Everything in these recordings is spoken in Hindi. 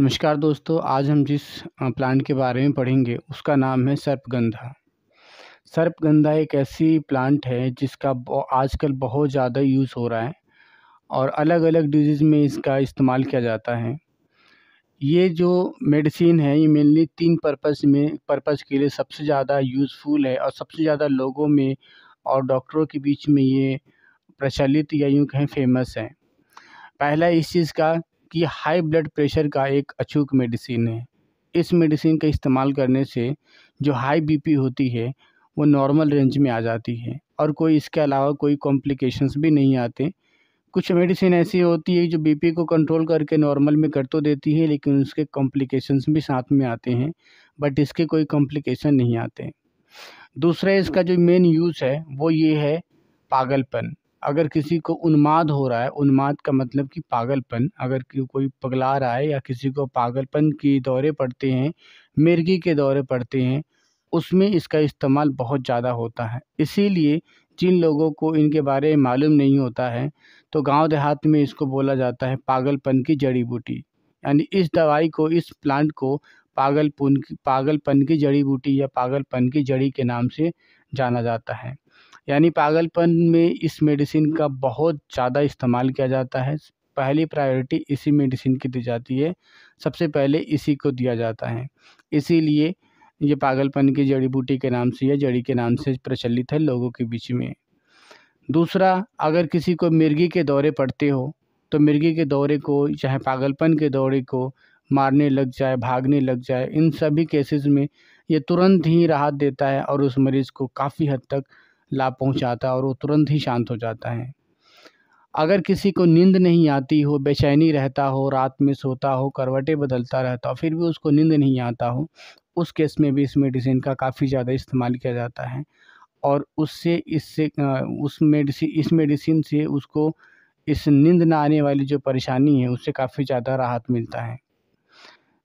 नमस्कार दोस्तों आज हम जिस प्लांट के बारे में पढ़ेंगे उसका नाम है सर्पगंधा सर्पगंधा एक ऐसी प्लांट है जिसका आजकल बहुत ज़्यादा यूज़ हो रहा है और अलग अलग डिजीज़ में इसका इस्तेमाल किया जाता है ये जो मेडिसिन है ये मेनली तीन पर्पस में पर्पस के लिए सबसे ज़्यादा यूज़फुल है और सबसे ज़्यादा लोगों में और डॉक्टरों के बीच में ये प्रचलित या यूँ कहें फेमस है पहला इस चीज़ का कि हाई ब्लड प्रेशर का एक अचूक मेडिसिन है इस मेडिसिन का इस्तेमाल करने से जो हाई बीपी होती है वो नॉर्मल रेंज में आ जाती है और कोई इसके अलावा कोई कॉम्प्लिकेशंस भी नहीं आते कुछ मेडिसिन ऐसी होती है जो बीपी को कंट्रोल करके नॉर्मल में कर तो देती है लेकिन उसके कॉम्प्लिकेशंस भी साथ में आते हैं बट इसके कोई कॉम्प्लिकेशन नहीं आते दूसरा इसका जो मेन यूज़ है वो ये है पागलपन अगर किसी को उन्माद हो रहा है उन्माद का मतलब कि पागलपन अगर कोई पगला रहा है या किसी को पागलपन के दौरे पड़ते हैं मिर्गी के दौरे पड़ते हैं उसमें इसका इस्तेमाल बहुत ज़्यादा होता है इसीलिए जिन लोगों को इनके बारे में मालूम नहीं होता है तो गांव देहात में इसको बोला जाता है पागलपन की जड़ी बूटी यानी इस दवाई को इस प्लांट को पागलपन की पागलपन की जड़ी बूटी या पागलपन की जड़ी के नाम से जाना जाता है यानी पागलपन में इस मेडिसिन का बहुत ज़्यादा इस्तेमाल किया जाता है पहली प्रायोरिटी इसी मेडिसिन की दी जाती है सबसे पहले इसी को दिया जाता है इसीलिए ये पागलपन की जड़ी बूटी के नाम से या जड़ी के नाम से प्रचलित है लोगों के बीच में दूसरा अगर किसी को मिर्गी के दौरे पड़ते हो तो मिर्गी के दौरे को चाहे पागलपन के दौरे को मारने लग जाए भागने लग जाए इन सभी केसेस में ये तुरंत ही राहत देता है और उस मरीज़ को काफ़ी हद तक लाभ पहुंचाता है और वो तुरंत ही शांत हो जाता है अगर किसी को नींद नहीं आती हो बेचैनी रहता हो रात में सोता हो करवटें बदलता रहता हो फिर भी उसको नींद नहीं आता हो उस केस में भी इस मेडिसिन का काफ़ी ज़्यादा इस्तेमाल किया जाता है और उससे इससे उस मेडिसिन इस मेडिसिन से उसको इस नींद ना आने वाली जो परेशानी है उससे काफ़ी ज़्यादा राहत मिलता है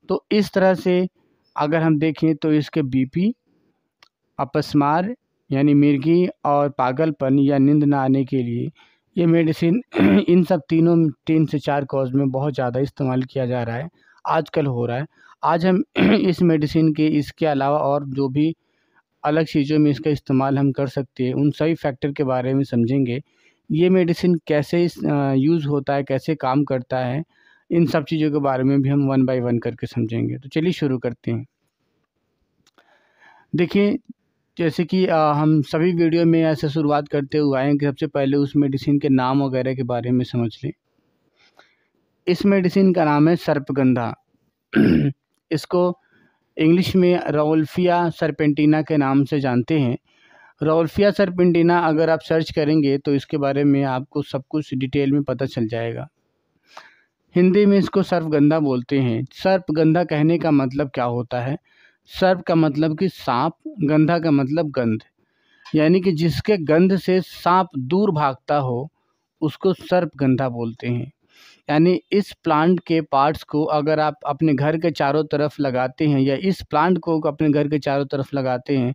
तो इस तरह से अगर हम देखें तो इसके बीपी अपस्मार यानी मिर्गी और पागलपन या नींद ना आने के लिए ये मेडिसिन इन सब तीनों तीन से चार कॉज में बहुत ज़्यादा इस्तेमाल किया जा रहा है आजकल हो रहा है आज हम इस मेडिसिन के इसके अलावा और जो भी अलग चीज़ों में इसका इस्तेमाल हम कर सकते हैं उन सभी फैक्टर के बारे में समझेंगे ये मेडिसिन कैसे यूज़ होता है कैसे काम करता है इन सब चीज़ों के बारे में भी हम वन बाय वन करके समझेंगे तो चलिए शुरू करते हैं देखिए जैसे कि आ, हम सभी वीडियो में ऐसे शुरुआत करते हुए आए कि सबसे पहले उस मेडिसिन के नाम वगैरह के बारे में समझ लें इस मेडिसिन का नाम है सर्पगंधा इसको इंग्लिश में रोल्फिया सरपेंटिना के नाम से जानते हैं रोल्फिया सरपेंटिना अगर आप सर्च करेंगे तो इसके बारे में आपको सब कुछ डिटेल में पता चल जाएगा हिंदी में इसको सर्पगंधा बोलते हैं सर्पगंधा कहने का मतलब क्या होता है सर्प का मतलब कि सांप गंधा का मतलब गंध यानी कि जिसके गंध से सांप दूर भागता हो उसको सर्प गंधा बोलते हैं यानी इस प्लांट के पार्ट्स को अगर आप अपने घर के चारों तरफ लगाते हैं या इस प्लांट को अपने घर के चारों तरफ लगाते हैं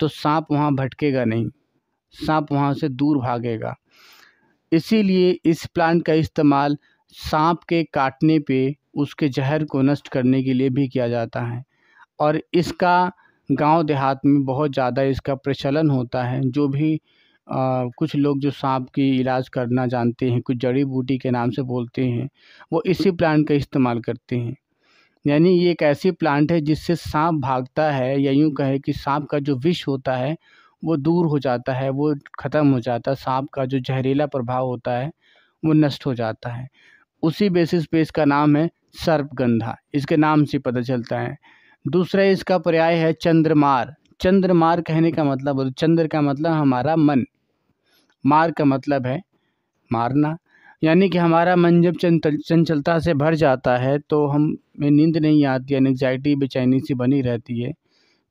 तो सांप वहाँ भटकेगा नहीं सांप वहाँ से दूर भागेगा इसीलिए इस प्लांट का इस्तेमाल सांप के काटने पे उसके जहर को नष्ट करने के लिए भी किया जाता है और इसका गाँव देहात में बहुत ज़्यादा इसका प्रचलन होता है जो भी कुछ लोग जो सांप की इलाज करना जानते हैं कुछ जड़ी बूटी के नाम से बोलते हैं वो इसी प्लांट का इस्तेमाल करते हैं यानी ये एक ऐसी प्लांट है जिससे सांप भागता है या यूँ कहे कि सांप का जो विष होता है वो दूर हो जाता है वो ख़त्म हो जाता है सांप का जो जहरीला प्रभाव होता है वो नष्ट हो जाता है उसी बेसिस पे इसका नाम है सर्पगंधा इसके नाम से पता चलता है दूसरा इसका पर्याय है चंद्रमार चंद्रमार कहने का मतलब चंद्र का मतलब हमारा मन मार का मतलब है मारना यानी कि हमारा मन जब चंचलता से भर जाता है तो हमें नींद नहीं आती है एग्जाइटी बेचैनी सी बनी रहती है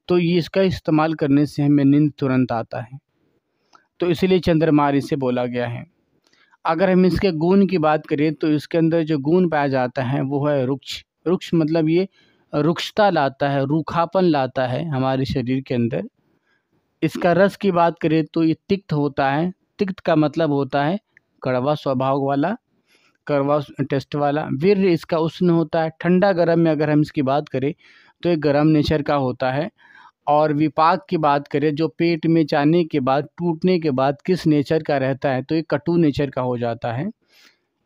तो ये इसका इस्तेमाल करने से हमें नींद तुरंत आता है तो इसलिए चंद्रमार इसे बोला गया है अगर हम इसके गुण की बात करें तो इसके अंदर जो गुण पाया जाता है वो है रुक्ष रुक्ष मतलब ये रुक्षता लाता है रूखापन लाता है हमारे शरीर के अंदर इसका रस की बात करें तो ये तिक्त होता है तिक्त का मतलब होता है कड़वा स्वभाव वाला कड़वा टेस्ट वाला वीर इसका उष्ण होता है ठंडा गर्म में अगर हम इसकी बात करें तो ये गर्म नेचर का होता है और विपाक की बात करें जो पेट में जाने के बाद टूटने के बाद किस नेचर का रहता है तो ये कटु नेचर का हो जाता है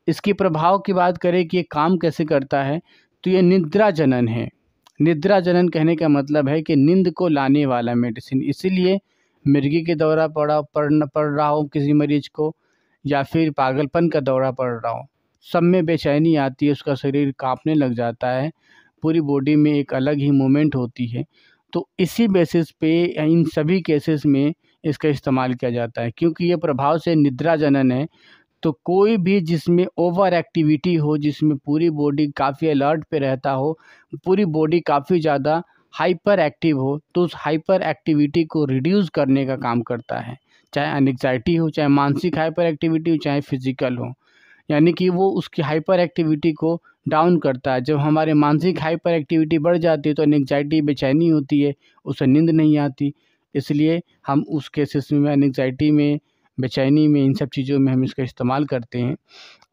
इसके प्रभाव की बात करें कि ये काम कैसे करता है तो ये निद्रा जनन है निद्रा जनन कहने का मतलब है कि नींद को लाने वाला मेडिसिन इसीलिए मिर्गी के दौरा पड़ा पड़ पड़ रहा हो किसी मरीज को या फिर पागलपन का दौरा पड़ रहा हो सब में बेचैनी आती है उसका शरीर कांपने लग जाता है पूरी बॉडी में एक अलग ही मूवमेंट होती है तो इसी बेसिस पे इन सभी केसेस में इसका इस्तेमाल किया जाता है क्योंकि ये प्रभाव से निद्रा जनन है तो कोई भी जिसमें ओवर एक्टिविटी हो जिसमें पूरी बॉडी काफ़ी अलर्ट पे रहता हो पूरी बॉडी काफ़ी ज़्यादा हाइपर एक्टिव हो तो उस हाइपर एक्टिविटी को रिड्यूस करने का काम करता है चाहे अनग्जाइटी हो चाहे मानसिक हाइपर एक्टिविटी हो चाहे फिजिकल हो यानी कि वो उसकी हाइपर एक्टिविटी को डाउन करता है जब हमारे मानसिक हाइपर एक्टिविटी बढ़ जाती है तो एनग्जाइटी बेचैनी होती है उसे नींद नहीं आती इसलिए हम उस केसेस में एनग्जाइटी में बेचैनी में इन सब चीज़ों में हम इसका इस्तेमाल करते हैं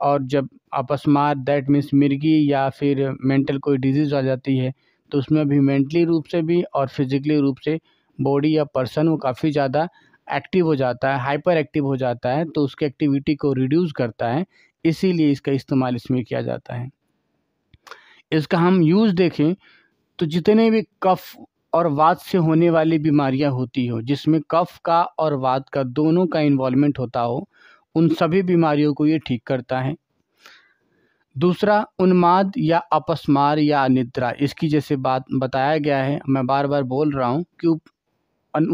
और जब अपस्मार दैट मीन्स मिर्गी या फिर मेंटल कोई डिजीज़ आ जाती है तो उसमें भी मेंटली रूप से भी और फिज़िकली रूप से बॉडी या पर्सन वो काफ़ी ज़्यादा एक्टिव हो जाता है हाइपर एक्टिव हो जाता है तो उसकी एक्टिविटी को रिड्यूस करता है इसीलिए इसका इस्तेमाल इसमें किया जाता है इसका हम यूज़ देखें तो जितने भी कफ़ और वात से होने वाली बीमारियां होती हो जिसमें कफ का और वात का दोनों का इन्वॉल्वमेंट होता हो उन सभी बीमारियों को ये ठीक करता है दूसरा उन्माद या अपस्मार या निद्रा इसकी जैसे बात बताया गया है मैं बार बार बोल रहा हूँ कि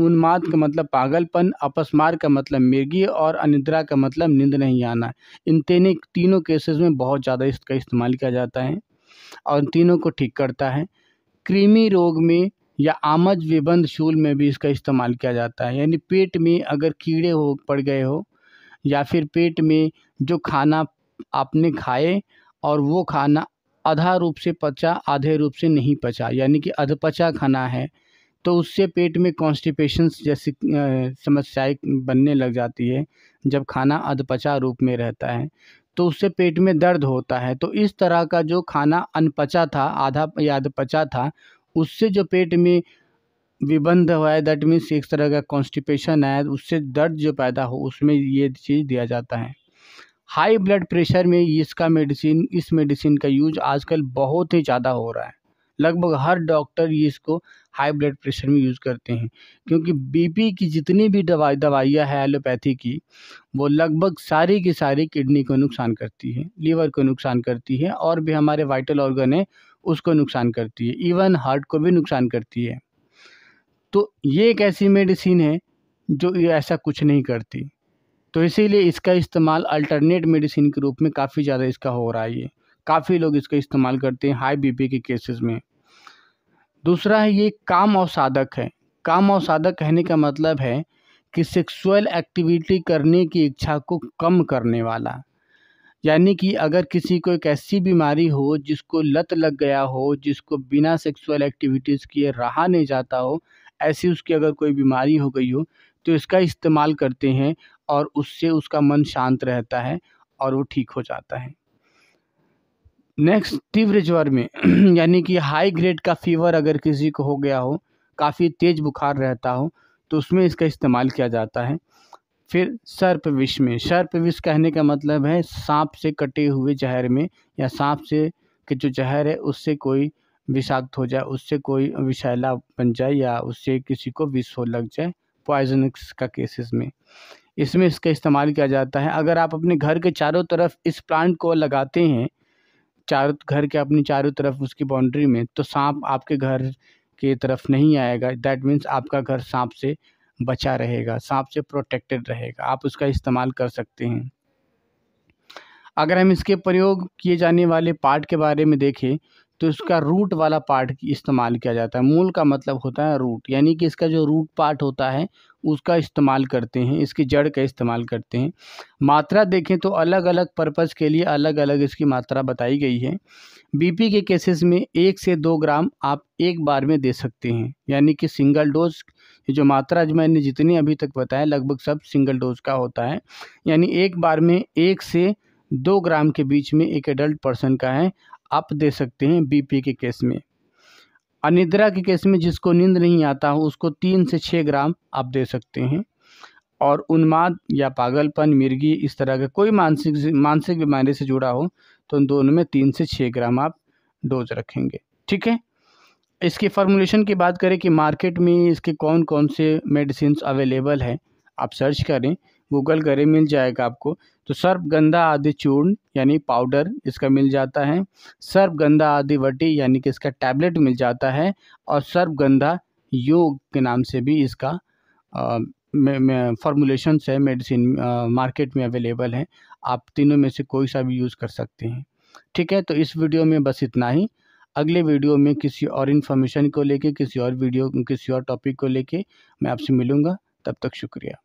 उन्माद का मतलब पागलपन अपस्मार का मतलब मिर्गी और अनिद्रा का मतलब नींद नहीं आना इन तेने तीनों केसेस में बहुत ज़्यादा इसका इस्तेमाल किया जाता है और तीनों को ठीक करता है कृमि रोग में या आमज विबंध शूल में भी इसका इस्तेमाल किया जाता है यानी पेट में अगर कीड़े हो पड़ गए हो या फिर पेट में जो खाना आपने खाए और वो खाना आधा रूप से पचा आधे रूप से नहीं पचा यानी कि अधपचा खाना है तो उससे पेट में कॉन्स्टिपेशन जैसी समस्याएं बनने लग जाती है जब खाना अधपचा रूप में रहता है तो उससे पेट में दर्द होता है तो इस तरह का जो खाना अनपचा था आधा या अधपचा था उससे जो पेट में विबंध हुआ है दैट मीन्स एक तरह का कॉन्स्टिपेशन आया उससे दर्द जो पैदा हो उसमें ये चीज़ दिया जाता है हाई ब्लड प्रेशर में इसका मेडिसिन इस मेडिसिन का यूज आजकल बहुत ही ज़्यादा हो रहा है लगभग हर डॉक्टर ये इसको हाई ब्लड प्रेशर में यूज़ करते हैं क्योंकि बीपी की जितनी भी दवा दवाइयाँ हैं एलोपैथी की वो लगभग सारी की सारी किडनी को नुकसान करती है लीवर को नुकसान करती है और भी हमारे वाइटल ऑर्गन है उसको नुकसान करती है इवन हार्ट को भी नुकसान करती है तो ये एक ऐसी मेडिसिन है जो ऐसा कुछ नहीं करती तो इसीलिए इसका इस्तेमाल अल्टरनेट मेडिसिन के रूप में काफ़ी ज़्यादा इसका हो रहा है ये काफ़ी लोग इसका इस्तेमाल करते हैं हाई बीपी के केसेस में दूसरा है ये काम और साधक है काम और साधक कहने का मतलब है कि सेक्सुअल एक्टिविटी करने की इच्छा को कम करने वाला यानी कि अगर किसी को एक ऐसी बीमारी हो जिसको लत लग गया हो जिसको बिना सेक्सुअल एक्टिविटीज़ किए रहा नहीं जाता हो ऐसी उसकी अगर कोई बीमारी हो गई हो तो इसका इस्तेमाल करते हैं और उससे उसका मन शांत रहता है और वो ठीक हो जाता है नेक्स्ट तीव्र ज्वर में यानी कि हाई ग्रेड का फीवर अगर किसी को हो गया हो काफ़ी तेज़ बुखार रहता हो तो उसमें इसका इस्तेमाल किया जाता है फिर सर्प विष में सर्प विष कहने का मतलब है सांप से कटे हुए जहर में या सांप से के जो जहर है उससे कोई विषाक्त हो जाए उससे कोई विषैला बन जाए या उससे किसी को विष हो लग जाए पॉइजन का केसेस में इसमें इसका इस्तेमाल किया जाता है अगर आप अपने घर के चारों तरफ इस प्लांट को लगाते हैं चारों घर के अपनी चारों तरफ उसकी बाउंड्री में तो सांप आपके घर की तरफ नहीं आएगा दैट मीन्स आपका घर सांप से बचा रहेगा सांप से प्रोटेक्टेड रहेगा आप उसका इस्तेमाल कर सकते हैं अगर हम इसके प्रयोग किए जाने वाले पार्ट के बारे में देखें तो इसका रूट वाला पार्ट इस्तेमाल किया जाता है मूल का मतलब होता है रूट यानी कि इसका जो रूट पार्ट होता है उसका इस्तेमाल करते हैं इसकी जड़ का इस्तेमाल करते हैं मात्रा देखें तो अलग अलग पर्पज़ के लिए अलग अलग इसकी मात्रा बताई गई है बीपी के केसेस में एक से दो ग्राम आप एक बार में दे सकते हैं यानी कि सिंगल डोज ये जो मात्रा जो मैंने जितनी अभी तक बताया लगभग सब सिंगल डोज का होता है यानी एक बार में एक से दो ग्राम के बीच में एक एडल्ट पर्सन का है आप दे सकते हैं बीपी के केस में अनिद्रा के केस में जिसको नींद नहीं आता हो उसको तीन से छः ग्राम आप दे सकते हैं और उन्माद या पागलपन मिर्गी इस तरह का कोई मानसिक मानसिक बीमारी से जुड़ा हो तो उन दोनों में तीन से छः ग्राम आप डोज रखेंगे ठीक है इसके फार्मूलेशन की बात करें कि मार्केट में इसके कौन कौन से मेडिसिन अवेलेबल हैं आप सर्च करें गूगल करें मिल जाएगा आपको तो सर्प गंदा आदि चूर्ण यानी पाउडर इसका मिल जाता है सर्प गंदा आदि वटी यानी कि इसका टैबलेट मिल जाता है और सर्प गंदा योग के नाम से भी इसका फार्मूलेशन है मेडिसिन मार्केट में अवेलेबल है आप तीनों में से कोई सा भी यूज़ कर सकते हैं ठीक है तो इस वीडियो में बस इतना ही अगले वीडियो में किसी और इन्फॉर्मेशन को लेके किसी और वीडियो किसी और टॉपिक को लेके मैं आपसे मिलूँगा तब तक शुक्रिया